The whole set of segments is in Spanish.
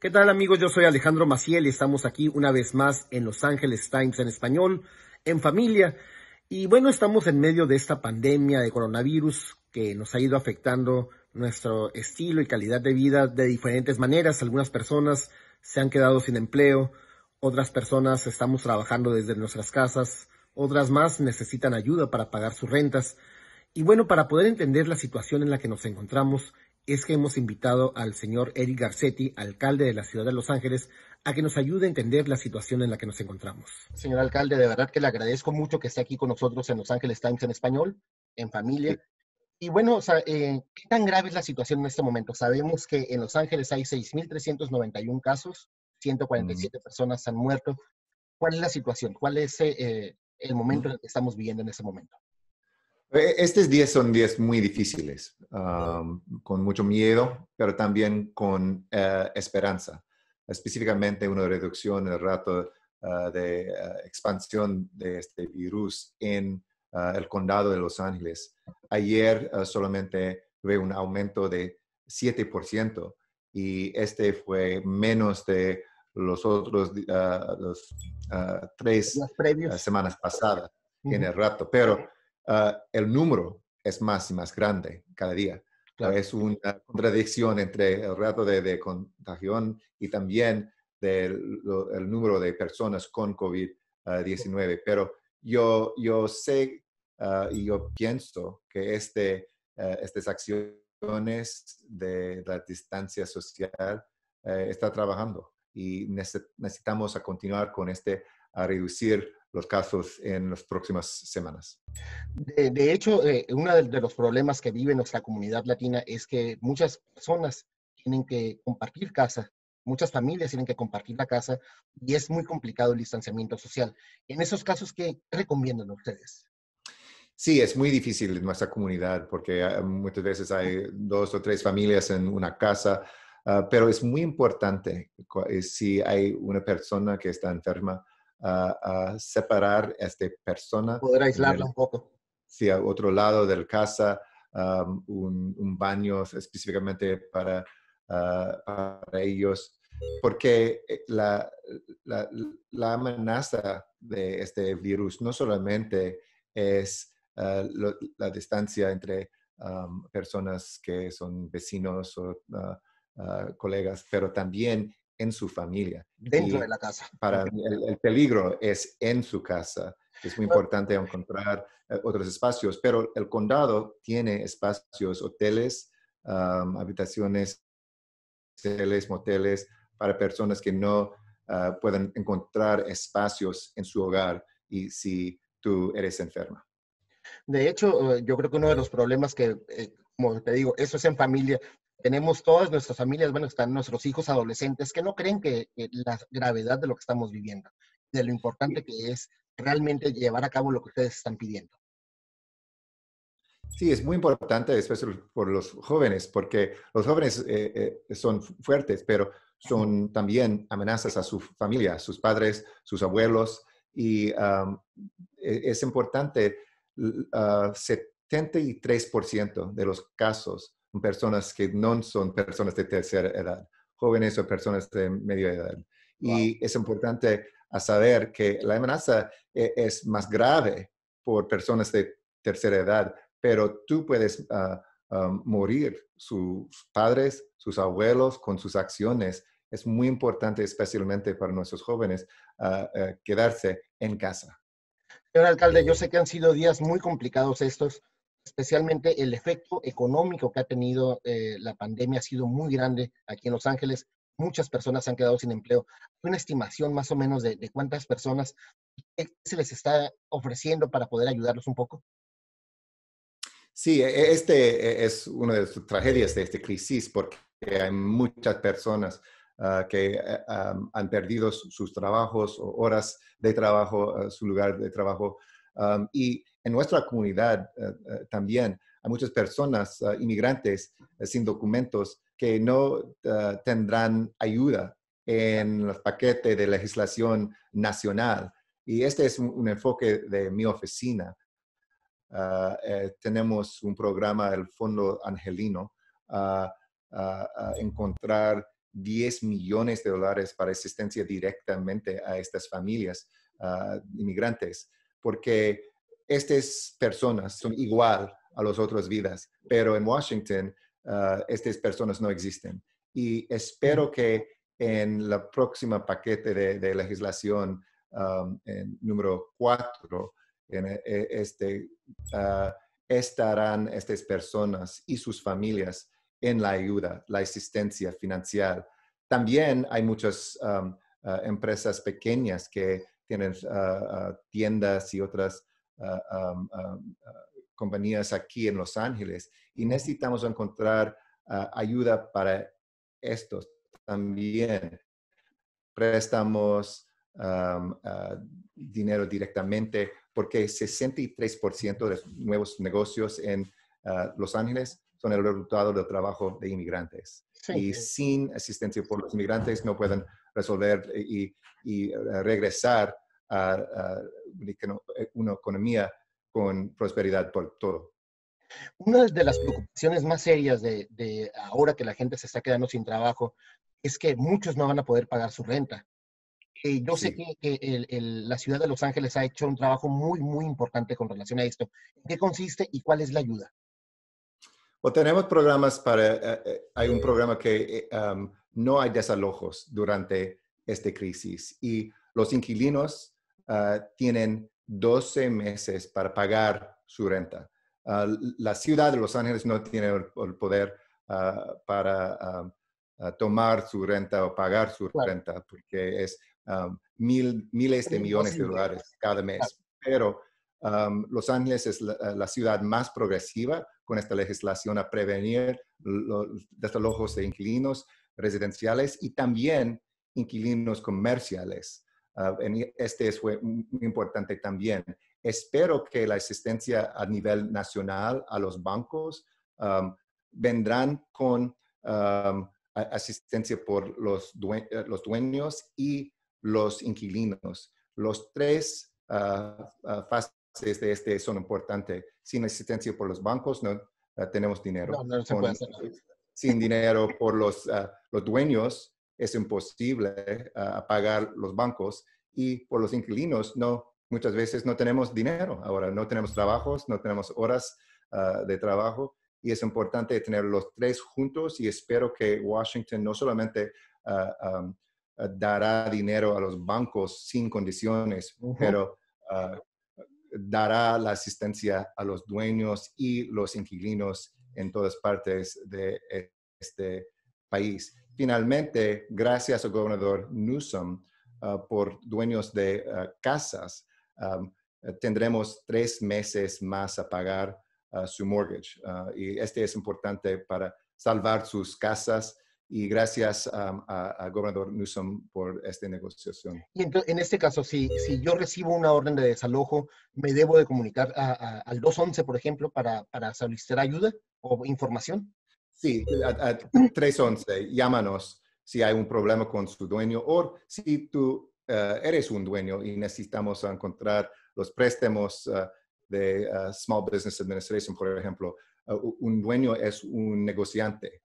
¿Qué tal amigos? Yo soy Alejandro Maciel y estamos aquí una vez más en Los Ángeles Times en español, en familia. Y bueno, estamos en medio de esta pandemia de coronavirus que nos ha ido afectando nuestro estilo y calidad de vida de diferentes maneras. Algunas personas se han quedado sin empleo, otras personas estamos trabajando desde nuestras casas, otras más necesitan ayuda para pagar sus rentas. Y bueno, para poder entender la situación en la que nos encontramos, es que hemos invitado al señor Eric Garcetti, alcalde de la ciudad de Los Ángeles, a que nos ayude a entender la situación en la que nos encontramos. Señor alcalde, de verdad que le agradezco mucho que esté aquí con nosotros en Los Ángeles Times en español, en familia. Y bueno, eh, ¿qué tan grave es la situación en este momento? Sabemos que en Los Ángeles hay 6.391 casos, 147 mm. personas han muerto. ¿Cuál es la situación? ¿Cuál es eh, eh, el momento mm. en el que estamos viviendo en este momento? E, estos días son días muy difíciles, um, con mucho miedo, pero también con eh, esperanza. Específicamente una reducción en el rato eh, de eh, expansión de este virus en el condado de Los Ángeles. Ayer solamente ve un aumento de 7% y este fue menos de los otros los, tres semanas pasadas en el rato, pero Ah, el número es más y más grande cada día. Es una contradicción entre el rato de, contagión y también del el número de personas con COVID-19. Ah, Pero yo, yo sé ah, y yo pienso que este, eh, estas acciones de la distancia social eh, está trabajando y necesitamos a continuar con este, a reducir los casos en las próximas semanas. De, hecho, eh, uno de, los problemas que vive nuestra comunidad latina es que muchas personas tienen que compartir casa, muchas familias tienen que compartir la casa y es muy complicado el distanciamiento social. En esos casos, ¿qué recomiendan ustedes? Sí, es muy difícil en nuestra comunidad porque ah, muchas veces hay dos o tres familias en una casa, ah, pero es muy importante eh, si hay una persona que está enferma, a, separar a esta persona. Poder aislarla un poco. Sí, a otro lado del casa, un, baño específicamente para, ah, ellos, porque eh, la, amenaza de este virus no solamente es ah, la distancia entre personas que son vecinos o ah, colegas, pero también en su familia. Dentro de la casa. Para el, peligro es en su casa. Es muy importante encontrar eh, otros espacios, pero el condado tiene espacios, hoteles, habitaciones, hoteles, moteles, para personas que no ah, pueden encontrar espacios en su hogar y si tú eres enferma. De hecho, eh, yo creo que uno de los problemas que, eh, como te digo, eso es en familia, tenemos todas nuestras familias, bueno, están nuestros hijos adolescentes que no creen que, la gravedad de lo que estamos viviendo, de lo importante que es realmente llevar a cabo lo que ustedes están pidiendo. Sí, es muy importante, especialmente por los jóvenes, porque los jóvenes eh, eh, son fuertes, pero son también amenazas a su familia, a sus padres, sus abuelos, y e-, es importante, 73% ah, de los casos personas que no son personas de tercera edad, jóvenes o personas de media edad. Y es importante saber que la amenaza e-, es más grave por personas de tercera edad, pero tú puedes ah, ah, morir sus padres, sus abuelos con sus acciones. Es muy importante, especialmente para nuestros jóvenes, ah, eh, quedarse en casa. Señor alcalde, yo sé que han sido días muy complicados estos, especialmente el efecto económico que ha tenido eh, la pandemia ha sido muy grande aquí en Los Ángeles. Muchas personas se han quedado sin empleo. Una estimación más o menos de, cuántas personas se les está ofreciendo para poder ayudarlos un poco. Sí, e, e, este e, es una de las tragedias de esta crisis porque hay muchas personas ah, que ah, han perdido sus trabajos o horas de trabajo, ah, su lugar de trabajo. y en nuestra comunidad eh, eh, también hay muchas personas eh, inmigrantes sin documentos que no tendrán ayuda en el paquete de legislación nacional. Y este es un, enfoque de mi oficina. Ah, tenemos un programa del Fondo Angelino ah, ah, a, encontrar 10 millones de dólares para asistencia directamente a estas familias inmigrantes, porque estas personas son igual a las otras vidas, pero en Washington ah, estas personas no existen. Y espero que en la próxima paquete de, legislación um, en número 4, en e, e, este, ah, estarán estas personas y sus familias en la ayuda, la asistencia financiera. También hay muchas um, ah, empresas pequeñas que tienen tiendas y otras Ah, ah, ah, compañías aquí en Los Ángeles y necesitamos encontrar ayuda para estos también. Préstamos, dinero directamente, porque 63% de nuevos negocios en Los Ángeles son el resultado del trabajo de inmigrantes. Y sin asistencia por los inmigrantes no pueden resolver eh, y eh, regresar eh, una economía con prosperidad por todo. Una de las preocupaciones más serias de, ahora que la gente se está quedando sin trabajo es que muchos no van a poder pagar su renta. yo sé que, la ciudad de Los Ángeles ha hecho un trabajo muy, muy importante con relación a esto. ¿En qué consiste y cuál es la ayuda? Pues, tenemos programas para, eh, eh, hay un programa que no hay desalojos durante esta crisis y los inquilinos Ah, tienen 12 meses para pagar su renta. Ah, la ciudad de Los Ángeles no tiene el, poder ah, para tomar su renta o pagar su renta, porque es miles de millones de dólares cada mes. Pero Los Ángeles es la, ciudad más progresiva con esta legislación a prevenir los desalojos de inquilinos residenciales y también inquilinos comerciales. Ah, e, este es muy importante también. Espero que la asistencia a nivel nacional a los bancos vendrán con asistencia por los, eh, los, dueños y los inquilinos. Los tres ah, ah, fases de este son importantes. Sin asistencia por los bancos no tenemos dinero. sin dinero por los, los dueños es imposible eh, pagar los bancos y por los inquilinos no, muchas veces no tenemos dinero ahora, no tenemos trabajos, no tenemos horas ah, de trabajo y es importante tener los tres juntos y espero que Washington no solamente ah, ah, dará dinero a los bancos sin condiciones, pero dará la asistencia a los dueños y los inquilinos en todas partes de este país finalmente, gracias al gobernador Newsom uh, por dueños de uh, casas, um, tendremos tres meses más a pagar uh, su mortgage. y este es importante para salvar sus casas. Y gracias um, al gobernador Newsom por esta negociación. Y en este caso, si, si yo recibo una orden de desalojo, ¿me debo de comunicar al 211, por ejemplo, para, para solicitar ayuda o información? Sí, a, 311, llámanos si hay un problema con su dueño o si tú eh, eres un dueño y necesitamos encontrar los préstamos eh, de eh, Small Business Administration, por ejemplo. un dueño es un negociante,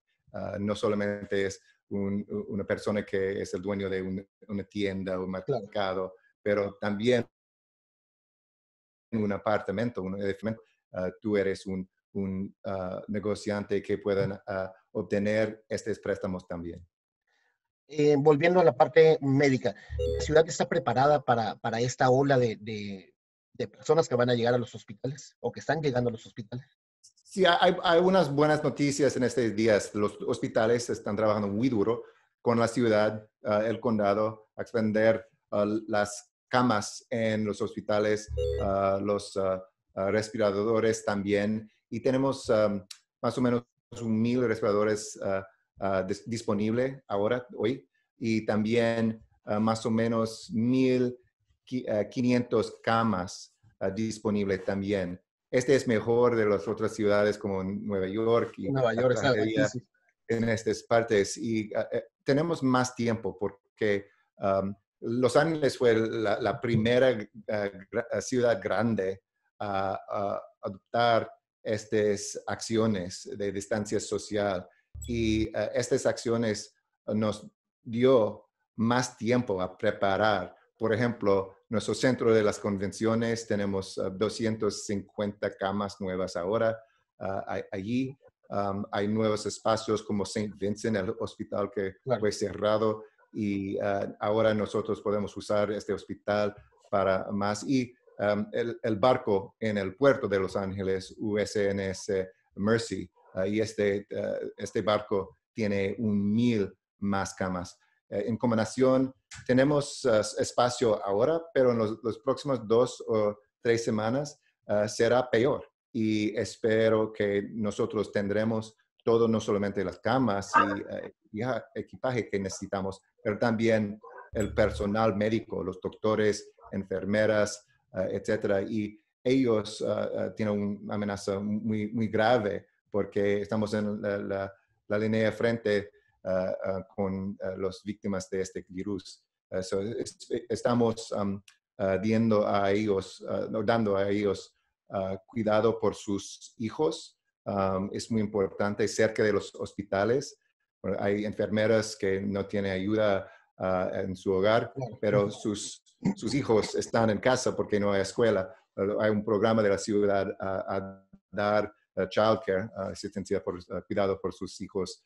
no solamente es una persona que es el dueño de una tienda o un mercado, pero también un apartamento, un edificio, tú eres un un ah, negociante que puedan ah, obtener estos préstamos también. Eh, volviendo a la parte médica, ¿la ciudad está preparada para, esta ola de, personas que van a llegar a los hospitales o que están llegando a los hospitales? Sí, hay, hay unas buenas noticias en estos días. Los hospitales están trabajando muy duro con la ciudad, ah, el condado, a extender las camas en los hospitales, los respiradores también y tenemos más o menos un mil respiradores ah, ah, disponible disponibles ahora, hoy, y también ah, más o menos 1.500 camas disponibles también. Este es mejor de las otras ciudades como Nueva York y Nueva York, en estas partes. Y eh, tenemos más tiempo porque Los Ángeles fue la primera ciudad grande a adoptar estas acciones de distancia social y eh, estas acciones nos dio más tiempo a preparar. Por ejemplo, nuestro centro de las convenciones tenemos 250 eh, camas nuevas ahora ah, allí. hay nuevos espacios como St. Vincent, el hospital que fue cerrado y eh, ahora nosotros podemos usar este hospital para más. Y Um, el, barco en el puerto de Los Ángeles, USNS Mercy, uh, y este, uh, este barco tiene un mil más camas. Uh, en combinación, tenemos espacio ahora, pero en los, los, próximos dos o tres semanas será peor. Y espero que nosotros tendremos todo, no solamente las camas y equipaje que necesitamos, pero también el personal médico, los doctores, enfermeras, eh, etcétera. Y ellos ah, ah, tienen una amenaza muy, muy grave porque estamos en la, línea de frente ah, con las víctimas de este virus. estamos dando a ellos, dando a ellos cuidado por sus hijos. es muy importante cerca de los hospitales. hay enfermeras que no tienen ayuda en su hogar, pero sus sus hijos están en casa porque no hay escuela. Eh, hay un programa de la ciudad a, dar eh, childcare, eh, asistencia por cuidado por sus hijos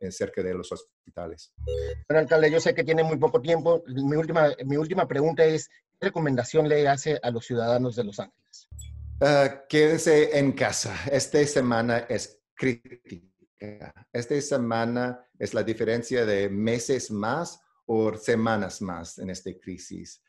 en cerca de los hospitales. alcalde, yo sé que tiene muy poco tiempo. Mi última, mi última pregunta es, ¿qué recomendación le hace a los ciudadanos de Los Ángeles? quédense en casa. Esta semana es crítica. Esta semana es la diferencia de meses más o semanas más en esta crisis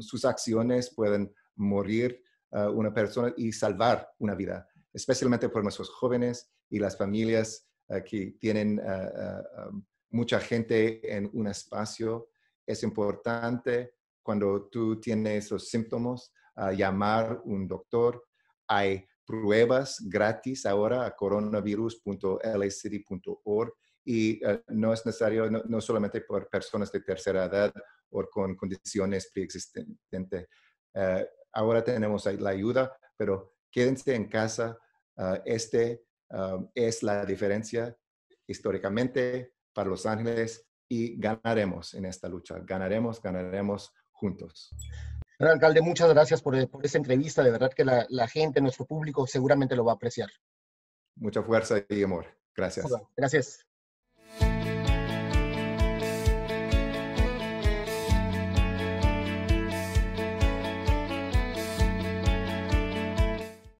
sus acciones pueden morir a ah, una persona y salvar una vida, especialmente por nuestros jóvenes y las familias ah, que tienen ah, mucha gente en un espacio. Es importante cuando tú tienes los síntomas llamar a un doctor. Hay pruebas gratis ahora a coronavirus.lacity.org y eh, no es necesario, no, solamente por personas de tercera edad o con condiciones preexistentes. Eh, ahora tenemos la ayuda, pero quédense en casa. Esta ah, este ah, es la diferencia históricamente para Los Ángeles y ganaremos en esta lucha. Ganaremos, ganaremos juntos. alcalde, muchas gracias por, esa entrevista. De verdad que la gente, nuestro público, seguramente lo va a apreciar. Mucha fuerza y amor. Gracias. Gracias.